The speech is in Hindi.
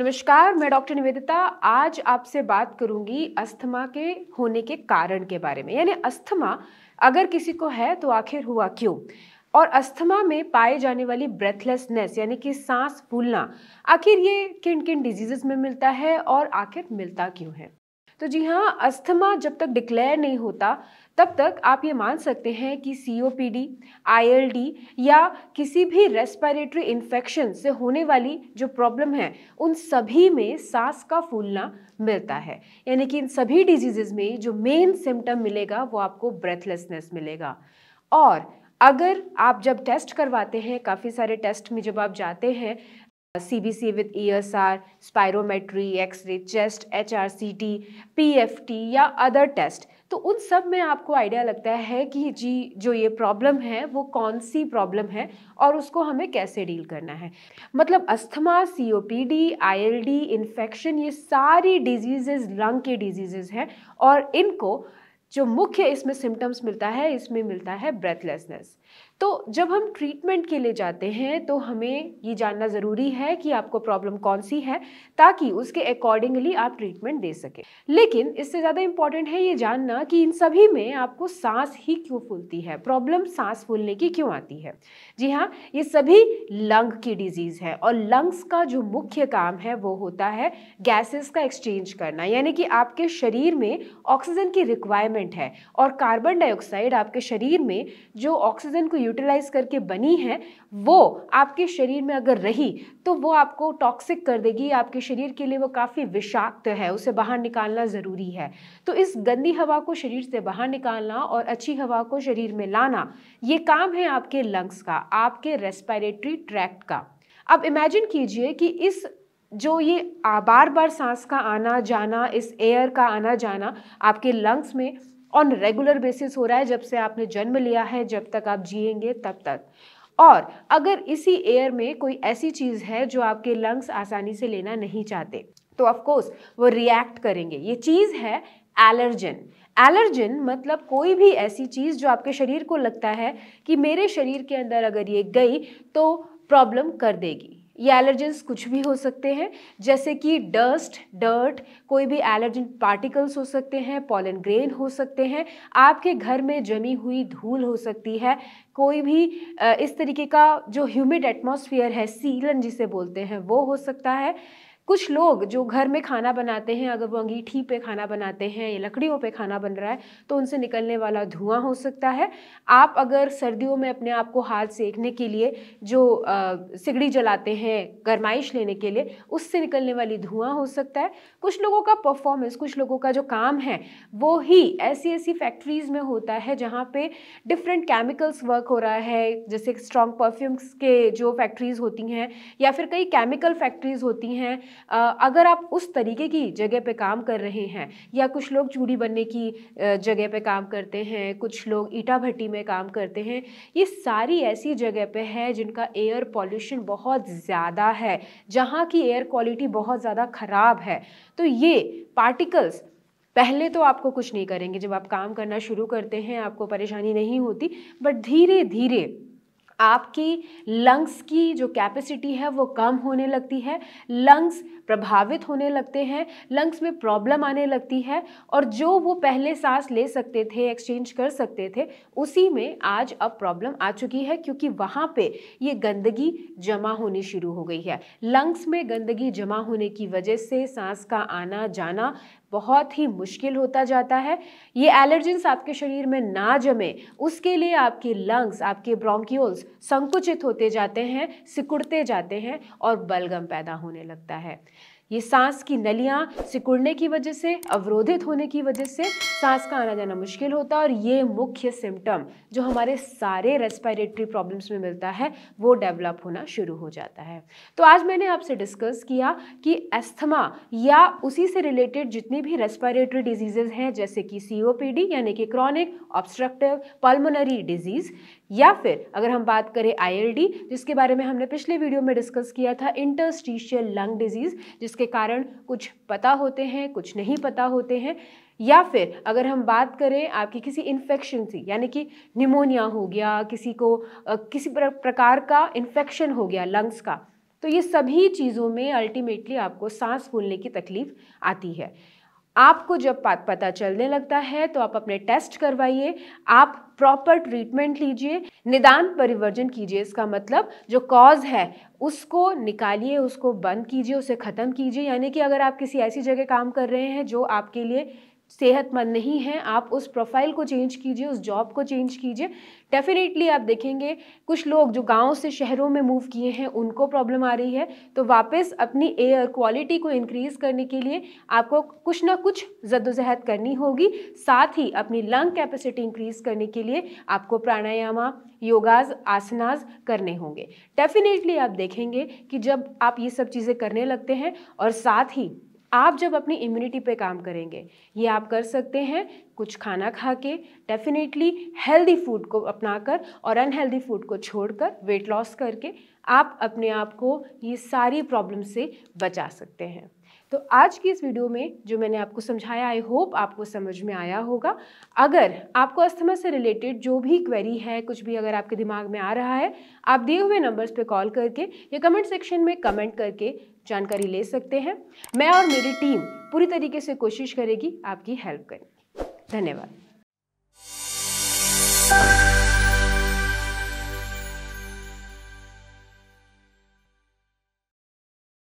नमस्कार मैं डॉक्टर निवेदिता आज आपसे बात करूंगी अस्थमा के होने के कारण के बारे में यानी अस्थमा अगर किसी को है तो आखिर हुआ क्यों और अस्थमा में पाए जाने वाली ब्रेथलेसनेस यानी कि सांस फूलना आखिर ये किन किन डिजीजेस में मिलता है और आखिर मिलता क्यों है तो जी हाँ अस्थमा जब तक डिक्लेयर नहीं होता तब तक आप ये मान सकते हैं कि C O P D I L D या किसी भी रेस्पिरेटरी इन्फेक्शन से होने वाली जो प्रॉब्लम है उन सभी में सांस का फूलना मिलता है यानी कि इन सभी डिजीजेज में जो मेन सिम्टम मिलेगा वो आपको ब्रेथलेसनेस मिलेगा और अगर आप जब टेस्ट करवाते हैं काफ़ी सारे टेस्ट में जब आप जाते हैं CBC with R spirometry x-ray chest F T या अदर टेस्ट तो उन सब में आपको आइडिया लगता है कि जी जो ये प्रॉब्लम है वो कौन सी प्रॉब्लम है और उसको हमें कैसे डील करना है मतलब asthma C O P D I L D infection ये सारी डिजीजेज लंग के डिजीजेज हैं और इनको जो मुख्य इसमें सिम्टम्स मिलता है इसमें मिलता है ब्रेथलेसनेस तो जब हम ट्रीटमेंट के लिए जाते हैं तो हमें ये जानना ज़रूरी है कि आपको प्रॉब्लम कौन सी है ताकि उसके अकॉर्डिंगली आप ट्रीटमेंट दे सकें लेकिन इससे ज़्यादा इम्पॉर्टेंट है ये जानना कि इन सभी में आपको सांस ही क्यों फूलती है प्रॉब्लम सांस फूलने की क्यों आती है जी हाँ ये सभी लंग की डिजीज़ है और लंग्स का जो मुख्य काम है वो होता है गैसेस का एक्सचेंज करना यानी कि आपके शरीर में ऑक्सीजन की रिक्वायरमेंट है और कार्बन डाइऑक्साइड आपके शरीर में जो ऑक्सीजन को यूटिलाइज करके बनी है वो आपके शरीर में अगर रही तो वो आपको टॉक्सिक कर देगी आपके शरीर के लिए वो काफ़ी विषाक्त है उसे बाहर निकालना ज़रूरी है तो इस गंदी हवा को शरीर से बाहर निकालना और अच्छी हवा को शरीर में लाना ये काम है आपके लंग्स का आपके रेस्पायरेटरी ट्रैक्ट का अब इमेजिन कीजिए कि इस जो ये बार बार सांस का आना जाना इस एयर का आना जाना आपके लंग्स में ऑन रेगुलर बेसिस हो रहा है जब से आपने जन्म लिया है जब तक आप जिएंगे तब तक और अगर इसी एयर में कोई ऐसी चीज़ है जो आपके लंग्स आसानी से लेना नहीं चाहते तो ऑफकोर्स वो रिएक्ट करेंगे ये चीज़ है एलर्जन एलर्जन मतलब कोई भी ऐसी चीज़ जो आपके शरीर को लगता है कि मेरे शरीर के अंदर अगर ये गई तो प्रॉब्लम कर देगी ये एलर्जेंस कुछ भी हो सकते हैं जैसे कि डस्ट डर्ट कोई भी एलर्जन पार्टिकल्स हो सकते हैं पॉलन ग्रेन हो सकते हैं आपके घर में जमी हुई धूल हो सकती है कोई भी इस तरीके का जो ह्यूमिड एटमॉस्फेयर है सीलन जिसे बोलते हैं वो हो सकता है कुछ लोग जो घर में खाना बनाते हैं अगर वो अंगीठी पे खाना बनाते हैं या लकड़ियों पे खाना बन रहा है तो उनसे निकलने वाला धुआं हो सकता है आप अगर सर्दियों में अपने आप को हाथ सेकने के लिए जो सिगड़ी जलाते हैं गरमाइश लेने के लिए उससे निकलने वाली धुआं हो सकता है कुछ लोगों का परफॉर्मेंस कुछ लोगों का जो काम है वो ही ऐसी ऐसी फैक्ट्रीज़ में होता है जहाँ पर डिफरेंट केमिकल्स वर्क हो रहा है जैसे स्ट्रॉन्ग परफ्यूम्स के जो फैक्ट्रीज़ होती हैं या फिर कई केमिकल फैक्ट्रीज़ होती हैं अगर आप उस तरीके की जगह पे काम कर रहे हैं या कुछ लोग चूड़ी बनने की जगह पे काम करते हैं कुछ लोग ईटा भट्टी में काम करते हैं ये सारी ऐसी जगह पे है जिनका एयर पॉल्यूशन बहुत ज़्यादा है जहाँ की एयर क्वालिटी बहुत ज़्यादा ख़राब है तो ये पार्टिकल्स पहले तो आपको कुछ नहीं करेंगे जब आप काम करना शुरू करते हैं आपको परेशानी नहीं होती बट धीरे धीरे आपकी लंग्स की जो कैपेसिटी है वो कम होने लगती है लंग्स प्रभावित होने लगते हैं लंग्स में प्रॉब्लम आने लगती है और जो वो पहले सांस ले सकते थे एक्सचेंज कर सकते थे उसी में आज अब प्रॉब्लम आ चुकी है क्योंकि वहाँ पे ये गंदगी जमा होनी शुरू हो गई है लंग्स में गंदगी जमा होने की वजह से सांस का आना जाना बहुत ही मुश्किल होता जाता है ये एलर्जेंस आपके शरीर में ना जमे उसके लिए आपके लंग्स आपके ब्रोंकियोल्स संकुचित होते जाते हैं सिकुड़ते जाते हैं और बलगम पैदा होने लगता है ये सांस की नलियाँ सिकुड़ने की वजह से अवरोधित होने की वजह से सांस का आना जाना मुश्किल होता है और ये मुख्य सिम्टम जो हमारे सारे रेस्पिरेटरी प्रॉब्लम्स में मिलता है वो डेवलप होना शुरू हो जाता है तो आज मैंने आपसे डिस्कस किया कि एस्थमा या उसी से रिलेटेड जितनी जितनी भी रेस्पिरेटरी डिजीजेज हैं जैसे कि सीओपीडी यानी कि क्रॉनिक ऑब्स्ट्रक्टिव पल्मोनरी डिजीज़ या फिर अगर हम बात करें आईएलडी जिसके बारे में हमने पिछले वीडियो में डिस्कस किया था इंटरस्टिशियल लंग डिजीज़ जिसके कारण कुछ पता होते हैं कुछ नहीं पता होते हैं या फिर अगर हम बात करें आपकी किसी इन्फेक्शन से यानी कि निमोनिया हो गया किसी को किसी प्रकार का इन्फेक्शन हो गया लंग्स का तो ये सभी चीज़ों में अल्टीमेटली आपको सांस फूलने की तकलीफ़ आती है आपको जब पता चलने लगता है तो आप अपने टेस्ट करवाइए आप प्रॉपर ट्रीटमेंट लीजिए निदान परिवर्जन कीजिए इसका मतलब जो कॉज है उसको निकालिए उसको बंद कीजिए उसे ख़त्म कीजिए यानी कि अगर आप किसी ऐसी जगह काम कर रहे हैं जो आपके लिए सेहतमंद नहीं है आप उस प्रोफाइल को चेंज कीजिए उस जॉब को चेंज कीजिए डेफिनेटली आप देखेंगे कुछ लोग जो गाँव से शहरों में मूव किए हैं उनको प्रॉब्लम आ रही है तो वापस अपनी एयर क्वालिटी को इंक्रीज़ करने के लिए आपको कुछ ना कुछ जदोजहद करनी होगी साथ ही अपनी लंग कैपेसिटी इंक्रीज़ करने के लिए आपको प्राणायामा योगाज आसनाज करने होंगे डेफिनेटली आप देखेंगे कि जब आप ये सब चीज़ें करने लगते हैं और साथ ही आप जब अपनी इम्यूनिटी पे काम करेंगे ये आप कर सकते हैं कुछ खाना खा के डेफिनेटली हेल्दी फूड को अपनाकर और अनहेल्दी फूड को छोड़कर वेट लॉस करके आप अपने आप को ये सारी प्रॉब्लम से बचा सकते हैं तो आज की इस वीडियो में जो मैंने आपको समझाया आई होप आपको समझ में आया होगा अगर आपको अस्थमा से रिलेटेड जो भी क्वेरी है कुछ भी अगर आपके दिमाग में आ रहा है आप दिए हुए नंबर्स पे कॉल करके या कमेंट सेक्शन में कमेंट करके जानकारी ले सकते हैं मैं और मेरी टीम पूरी तरीके से कोशिश करेगी आपकी हेल्प करने की धन्यवाद